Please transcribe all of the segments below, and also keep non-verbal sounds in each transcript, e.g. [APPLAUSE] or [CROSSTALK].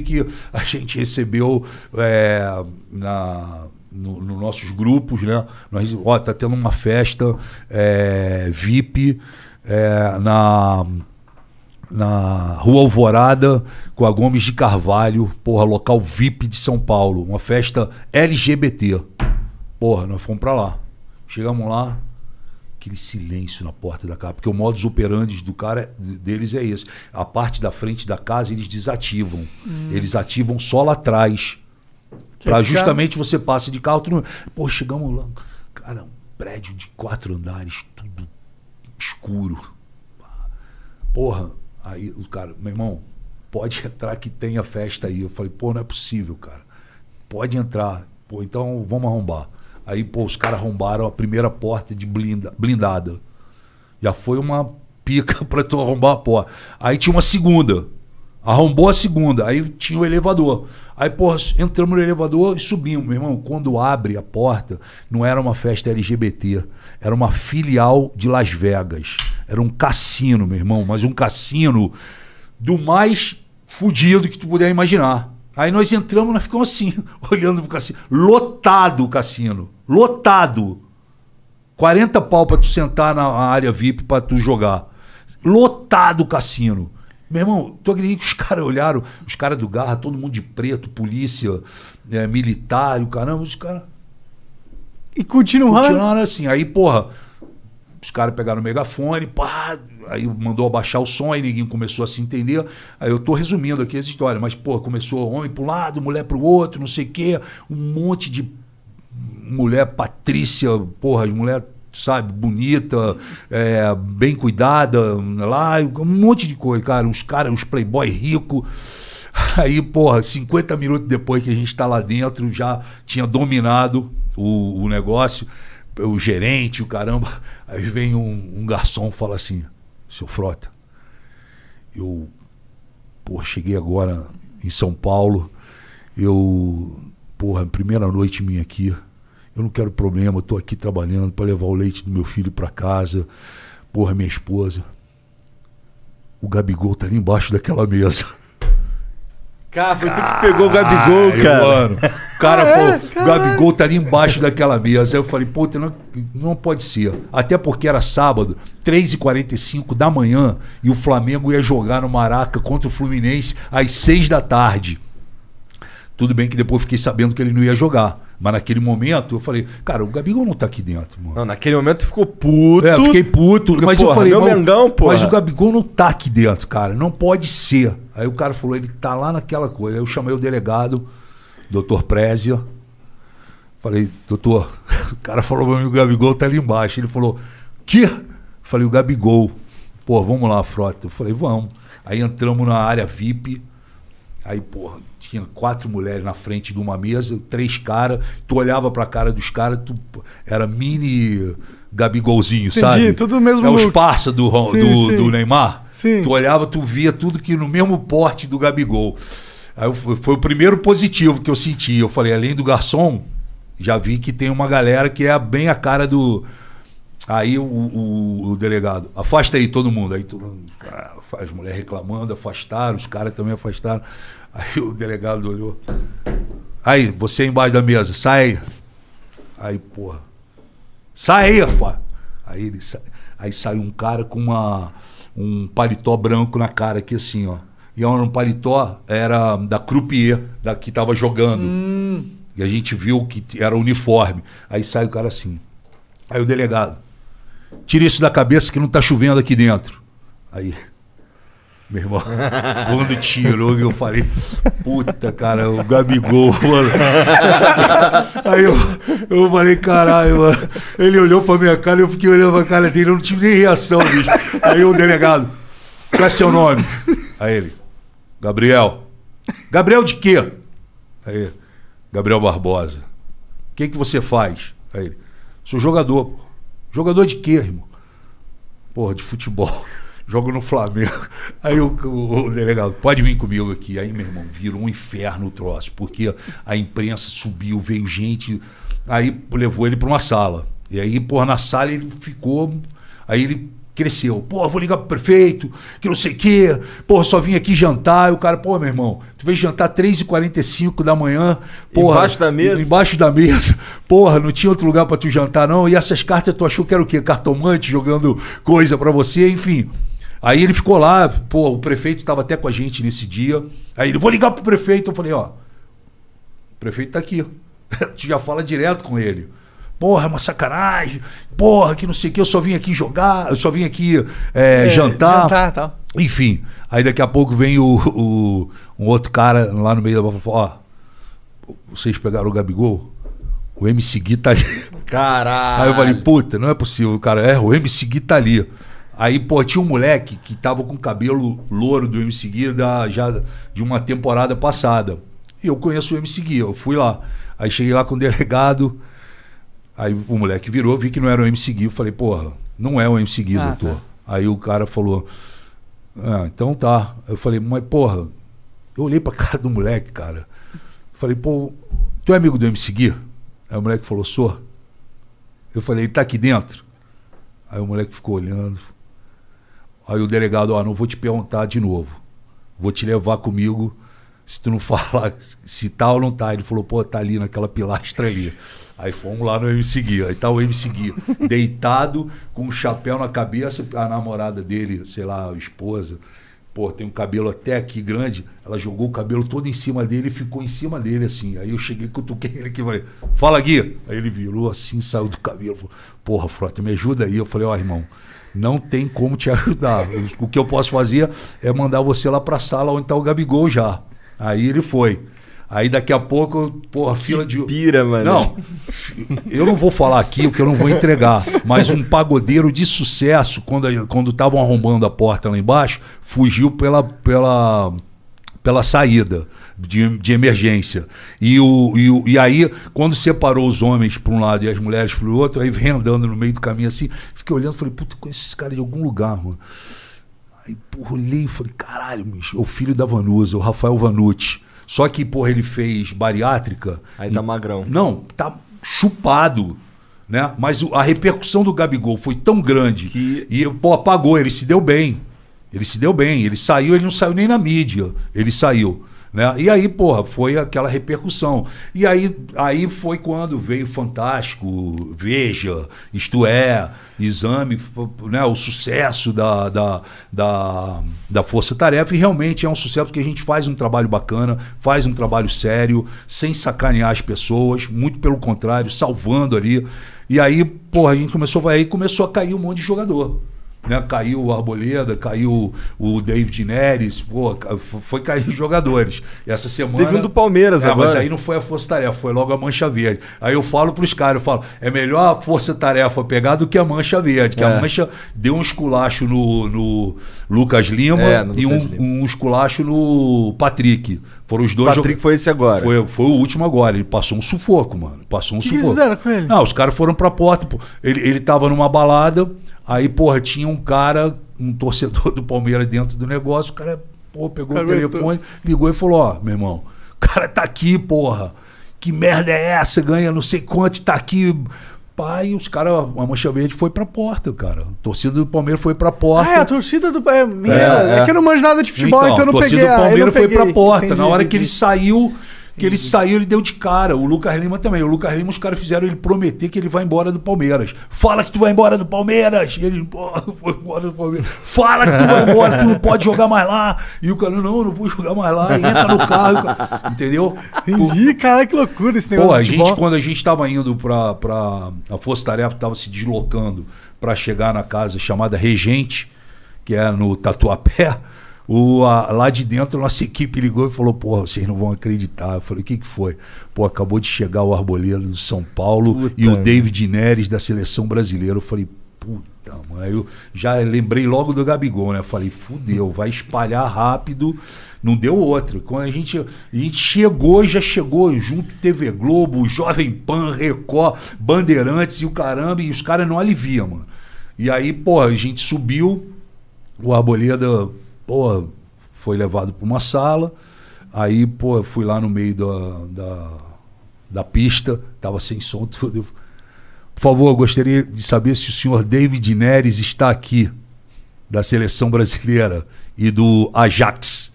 que a gente recebeu é, na nos no nossos grupos, né? Nós, ó, tá tendo uma festa é, VIP é, na na Rua Alvorada com a Gomes de Carvalho, porra, local VIP de São Paulo, uma festa LGBT. Porra, nós fomos para lá. Chegamos lá, aquele silêncio na porta da casa, porque o modus operandi do cara deles é esse. A parte da frente da casa eles desativam. Hum. Eles ativam só lá atrás. Para é? justamente você passe de carro, tudo... pô, chegamos lá. Cara, um prédio de quatro andares, tudo escuro. Porra, aí o cara, meu irmão, pode [LAUGHS] entrar que tenha festa aí. Eu falei, pô, não é possível, cara. Pode entrar. Pô, então vamos arrombar. Aí, pô, os caras arrombaram a primeira porta de blinda, blindada. Já foi uma pica [LAUGHS] pra tu arrombar a porta. Aí tinha uma segunda. Arrombou a segunda. Aí tinha o elevador. Aí, pô, entramos no elevador e subimos. Meu irmão, quando abre a porta, não era uma festa LGBT. Era uma filial de Las Vegas. Era um cassino, meu irmão. Mas um cassino do mais fudido que tu puder imaginar. Aí nós entramos, nós ficamos assim, [LAUGHS] olhando pro cassino. Lotado o cassino. Lotado. 40 pau pra tu sentar na área VIP pra tu jogar. Lotado o cassino. Meu irmão, tu acredita que os [LAUGHS] caras olharam, os caras do Garra, todo mundo de preto, polícia, é, militar, o caramba, os caras. E continuaram? Continuaram assim. Aí, porra, os caras pegaram o megafone, pá, aí mandou abaixar o som, aí ninguém começou a se entender. Aí eu tô resumindo aqui essa história, mas, pô, começou homem para um lado, mulher para o outro, não sei o quê, um monte de mulher patrícia, porra, de mulher sabe, bonita, é, bem cuidada, lá, um monte de coisa, cara. uns caras, uns playboy rico. Aí, porra, 50 minutos depois que a gente está lá dentro, já tinha dominado o, o negócio o gerente, o caramba. Aí vem um, um garçom e fala assim: seu Frota, eu porra, cheguei agora em São Paulo, eu, porra, é primeira noite minha aqui, eu não quero problema, eu tô aqui trabalhando para levar o leite do meu filho para casa, porra, minha esposa. O Gabigol tá ali embaixo daquela mesa. Cara, foi tu que pegou o Gabigol, Ai, cara. Mano, o cara ah, é, falou, o Gabigol tá ali embaixo daquela mesa. Aí eu falei, pô, não, não pode ser. Até porque era sábado, 3h45 da manhã, e o Flamengo ia jogar no Maraca contra o Fluminense às 6 da tarde. Tudo bem que depois fiquei sabendo que ele não ia jogar. Mas naquele momento eu falei, cara, o Gabigol não tá aqui dentro, mano. Não, naquele momento ficou puto. É, fiquei puto. Porque, mas porra, eu falei, meu Mengão, pô mas o Gabigol não tá aqui dentro, cara. Não pode ser. Aí o cara falou, ele tá lá naquela coisa. Aí eu chamei o delegado, doutor Prézia. Falei, doutor, [LAUGHS] o cara falou pra mim, o Gabigol tá ali embaixo. Ele falou, que? Falei, o Gabigol. Pô, vamos lá, frota. Eu falei, vamos. Aí entramos na área VIP. Aí, porra, tinha quatro mulheres na frente de uma mesa, três caras, tu olhava pra cara dos caras, tu era mini Gabigolzinho, Entendi, sabe? tudo mesmo. É os parça do, sim, do, sim. do, Neymar. Sim. Tu olhava, tu via tudo que no mesmo porte do Gabigol. Aí foi o primeiro positivo que eu senti. Eu falei, além do garçom, já vi que tem uma galera que é bem a cara do, Aí o, o, o, delegado, afasta aí todo mundo. Aí todo mundo, as ah, mulheres reclamando, afastaram, os caras também afastaram. Aí o delegado olhou. Aí, você embaixo da mesa, sai aí. Aí, porra. Sai aí, rapaz. Aí ele sa... aí saiu um cara com uma um paletó branco na cara aqui assim, ó. E era é um paletó era da croupier, da que tava jogando. Hum. E a gente viu que era uniforme. Aí sai o cara assim. Aí o delegado, Tira isso da cabeça que não tá chovendo aqui dentro. Aí, meu irmão, [LAUGHS] quando tirou, eu falei, puta, cara, o Gabigol, mano. [LAUGHS] Aí eu, eu falei, caralho, mano. Ele olhou pra minha cara, eu fiquei olhando pra cara dele, eu não tive nem reação, bicho. Aí o delegado, qual é seu nome? Aí ele, Gabriel. Gabriel de quê? Aí, Gabriel Barbosa. O que, que você faz? Aí ele, sou jogador, pô. Jogador de quê, irmão? Porra, de futebol. [LAUGHS] Jogo no Flamengo. [LAUGHS] Aí o, o, o, delegado, pode vir comigo aqui. Aí, meu irmão, virou um inferno o troço, porque a imprensa subiu, veio gente. Aí levou ele para uma sala. E aí, porra, na sala ele ficou. Aí ele cresceu. Pô, vou ligar pro prefeito, que não sei o quê. Pô, só vim aqui jantar. E o cara, pô, meu irmão, tu veio jantar 3h45 da manhã. Porra, embaixo da mesa? Embaixo da mesa. [LAUGHS] Porra, não tinha outro lugar para tu jantar, não. E essas cartas tu achou que era o quê? Cartomante jogando coisa para você, enfim. Aí ele ficou lá, pô, o prefeito tava até com a gente nesse dia. Aí ele, vou ligar pro prefeito. Eu falei, ó, o prefeito tá aqui. [LAUGHS] tu já fala direto com ele porra, é uma sacanagem, porra, que não sei o que, eu só vim aqui jogar, eu só vim aqui é, é, jantar. Jantar tal. Enfim. Aí daqui a pouco vem o, o um outro cara lá no meio da bola e fala, ó, vocês pegaram o Gabigol? O MC Gui tá ali. Caralho. Aí eu falei, puta, não é possível, cara. É, o MC Gui tá ali. Aí, pô, tinha um moleque que tava com o cabelo louro do MC Gui da, já de uma temporada passada. E eu conheço o MC Gui, eu fui lá. Aí cheguei lá com o delegado, Aí o moleque virou, vi que não era o MC Gui. Eu falei, porra, não é o MC Gui, ah, tá. doutor. Tá. Aí o cara falou, ah, então tá. Eu falei, mas porra, eu olhei pra [LAUGHS] cara do moleque, cara. Falei, pô, tu é amigo do MC Gui? Aí o moleque falou, sou. Eu falei, ele tá aqui dentro? Aí o moleque ficou olhando. Aí o delegado, ó, ah, não vou te perguntar de novo. Vou te levar comigo se tu não falar se tá ou não tá. Ele falou, pô, tá ali naquela pilastra ali. Aí fomos lá no MC Gui. Aí tá o MC Gui, deitado, com um chapéu na cabeça, a namorada dele, sei lá, a esposa, pô, tem um cabelo até aqui grande. Ela jogou o cabelo todo em cima dele e ficou em cima dele, assim. Aí eu cheguei, cutuquei ele aqui e falei, fala Gui. Aí ele virou assim, saiu do cabelo. Falou, Porra, Frota, me ajuda aí. Eu falei, ó, oh, irmão, não tem como te ajudar. O que eu posso fazer é mandar você lá pra sala onde tá o Gabigol já. Aí ele foi. Aí daqui a pouco, porra, fila de. Pira, mano. Não, eu não vou falar aqui o que eu não vou entregar, mas um pagodeiro de sucesso, quando estavam quando arrombando a porta lá embaixo, fugiu pela, pela, pela saída. De, de, emergência. E, o, e, o, e aí, quando separou os homens para um lado e as mulheres para o outro, aí vem andando no meio do caminho assim, fiquei olhando e falei, puta, conheço esse cara de algum lugar, mano. Aí, porra, olhei e falei, caralho, bicho, é o filho da Vanusa, é o Rafael Vanucci. Só que, porra, ele fez bariátrica. Aí tá e... tá magrão. Não, tá chupado. Né? Mas a repercussão do Gabigol foi tão grande que... e pô, apagou, ele se deu bem. Ele se deu bem, ele saiu, ele não saiu nem na mídia. Ele saiu. Né? E aí, porra, foi aquela repercussão. E aí, aí foi quando veio Fantástico, Veja, isto é, Exame, né? o sucesso da, da, da, da Força Tarefa. E realmente é um sucesso porque a gente faz um trabalho bacana, faz um trabalho sério, sem sacanear as pessoas, muito pelo contrário, salvando ali. E aí, porra, a gente começou, aí começou a cair um monte de jogador né? Caiu o Arboleda, caiu o David Neres, pô, foi cair jogadores. Essa semana. Teve um do Palmeiras, é, agora. mas aí não foi a força-tarefa, foi logo a mancha verde. Aí eu falo pros caras, eu falo, é melhor a força-tarefa pegar do que a mancha verde, que é. a mancha deu um esculacho no, no Lucas Lima é, no e um, Lima. um esculacho no Patrick. Foram os dois. O Patrick foi esse agora. Foi, foi o último agora. Ele passou um sufoco, mano. Passou um suco. O que fizeram com ele? Não, os caras foram pra porta. Pô. Ele, ele tava numa balada, aí, porra, tinha um cara, um torcedor do Palmeiras dentro do negócio, o cara, pô, pegou o telefone, ligou e falou: ó, meu irmão, o cara tá aqui, porra. Que merda é essa? Ganha não sei quanto, tá aqui. Pai, os caras, a Mancha Verde foi pra porta, cara. A torcida do Palmeiras foi pra porta. Ah, é, a torcida do é, é, é. é que eu não manjo nada de futebol, então, então eu não peguei. A torcida do Palmeiras foi pra porta. Entendi, Na hora entendi. que ele saiu, que ele uhum. saiu, ele deu de cara. O Lucas Lima também. O Lucas Lima, os caras fizeram ele prometer que ele vai embora do Palmeiras. Fala que tu vai embora do Palmeiras! E ele [LAUGHS] foi embora do Palmeiras. Fala que tu vai embora, tu não pode jogar mais lá. E o cara, não, não vou jogar mais lá. E entra no carro. Cara, entendeu? Entendi, cara, que loucura esse negócio. Pô, a gente, quando a gente estava indo pra, pra. A Força Tarefa estava se deslocando para chegar na casa chamada Regente, que é no Tatuapé. O, a, lá de dentro, nossa equipe ligou e falou: Porra, vocês não vão acreditar. Eu falei: O que, que foi? Pô, acabou de chegar o Arboleda do São Paulo Puta, e o David Neres da seleção brasileira. Eu falei: Puta, mano. Aí eu já lembrei logo do Gabigol, né? Eu falei: Fudeu, vai espalhar rápido. Não deu outra. Quando a gente, a gente chegou, já chegou junto TV Globo, Jovem Pan, Record, Bandeirantes e o caramba, e os caras não aliviam, mano. E aí, pô, a gente subiu. O Arboleda pô, foi levado para uma sala. Aí, pô, fui lá no meio da, da, da pista, tava sem som, [LAUGHS] tudo. Eu, por favor, gostaria de saber se o senhor David Neres está aqui, da seleção brasileira e do Ajax.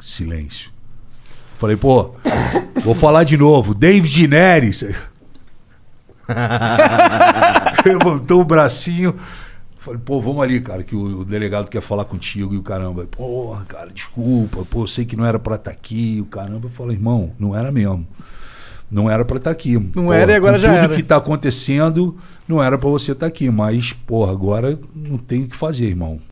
Silêncio. Falei, pô, vou falar de novo. David Neres. [LAUGHS] Levantou o bracinho. Falei, pô, vamos ali, cara, que o, delegado quer falar contigo e o caramba. Porra, cara, desculpa, pô, sei que não era pra estar tá aqui e o caramba. Eu falei, irmão, não era mesmo. Não era pra estar tá aqui. Não porra, era e agora já tudo era. Tudo que tá acontecendo, não era pra você estar tá aqui. Mas, porra, agora não tem o que fazer, irmão.